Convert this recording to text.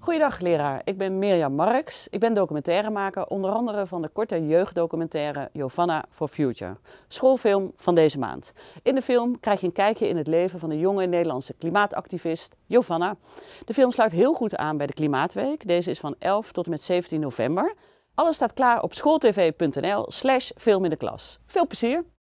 Goeiedag leraar, ik ben Mirjam Marks. Ik ben documentairemaker, onder andere van de korte jeugddocumentaire Giovanna for Future, schoolfilm van deze maand. In de film krijg je een kijkje in het leven van de jonge Nederlandse klimaatactivist Giovanna. De film sluit heel goed aan bij de Klimaatweek. Deze is van 11 tot en met 17 november. Alles staat klaar op schooltv.nl slash film in de klas. Veel plezier!